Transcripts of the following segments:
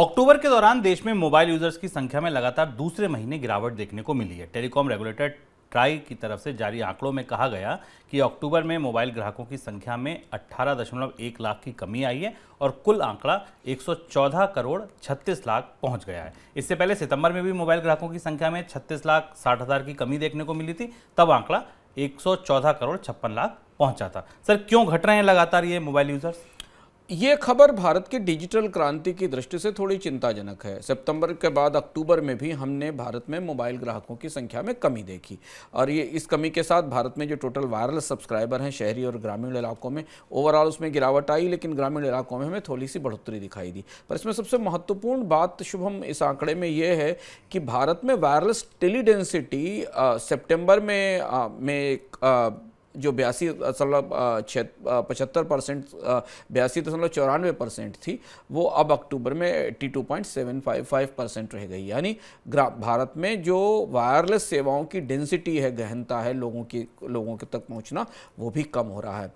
अक्टूबर के दौरान देश में मोबाइल यूजर्स की संख्या में लगातार दूसरे महीने गिरावट देखने को मिली है टेलीकॉम रेगुलेटर ट्राई की तरफ से जारी आंकड़ों में कहा गया कि अक्टूबर में मोबाइल ग्राहकों की संख्या में 18.1 लाख की कमी आई है और कुल आंकड़ा 114 करोड़ 36 लाख पहुंच गया है इससे पहले सितंबर में भी मोबाइल ग्राहकों की संख्या में 36 लाख साठ हज़ार की कमी देखने को मिली थी तब आंकड़ा 114 करोड़ छप्पन लाख पहुंचा था सर क्यों घट रहे हैं लगातार ये मोबाइल यूज़र्स ये खबर भारत की डिजिटल क्रांति की दृष्टि से थोड़ी चिंताजनक है सितंबर के बाद अक्टूबर में भी हमने भारत में मोबाइल ग्राहकों की संख्या में कमी देखी और ये इस कमी के साथ भारत में जो टोटल वायरलेस सब्सक्राइबर हैं शहरी और ग्रामीण इलाकों में ओवरऑल उसमें गिरावट आई लेकिन ग्रामीण इलाकों में हमें थोड़ी सी बढ़ोतरी दिखाई दी पर इसमें सबसे महत्वपूर्ण बात शुभम इस आंकड़े में यह है कि भारत में वायरलेस टेलीडेंसिटी सेप्टेम्बर में, में जो बयासी दशमलव पचहत्तर परसेंट बयासी दशमलव चौरानवे परसेंट थी वो अब अक्टूबर में eighty two point seven five five percent रह गई यानी भारत में जो वायरलेस सेवाओं की डेंसिटी है गहनता है लोगों की लोगों के तक पहुंचना वो भी कम हो रहा है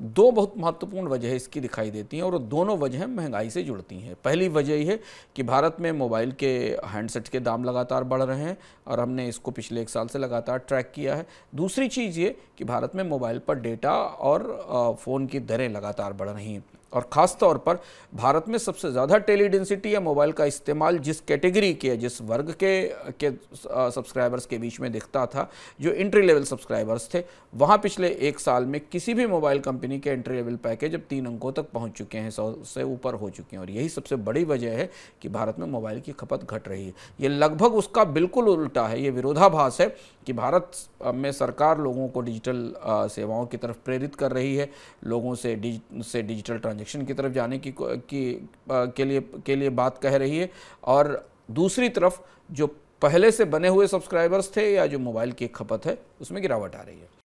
दो बहुत महत्वपूर्ण वजह इसकी दिखाई देती हैं और दोनों वजह महंगाई से जुड़ती हैं पहली वजह ये कि भारत में मोबाइल के हैंडसेट के दाम लगातार बढ़ रहे हैं और हमने इसको पिछले एक साल से लगातार ट्रैक किया है दूसरी चीज़ ये कि भारत में मोबाइल पर डेटा और फ़ोन की दरें लगातार बढ़ रही हैं और ख़ास तौर पर भारत में सबसे ज़्यादा टेली डेंसिटी या मोबाइल का इस्तेमाल जिस कैटेगरी के जिस वर्ग के के सब्सक्राइबर्स के बीच में दिखता था जो इंट्री लेवल सब्सक्राइबर्स थे वहाँ पिछले एक साल में किसी भी मोबाइल कंपनी के एंट्री लेवल पैकेज अब तीन अंकों तक पहुँच चुके हैं सौ से ऊपर हो चुके हैं और यही सबसे बड़ी वजह है कि भारत में मोबाइल की खपत घट रही है ये लगभग उसका बिल्कुल उल्टा है ये विरोधाभास है कि भारत में सरकार लोगों को डिजिटल सेवाओं की तरफ प्रेरित कर रही है लोगों से डिज से डिजिटल ट्रांजेक्शन की तरफ जाने की, की आ, के लिए के लिए बात कह रही है और दूसरी तरफ जो पहले से बने हुए सब्सक्राइबर्स थे या जो मोबाइल की खपत है उसमें गिरावट आ रही है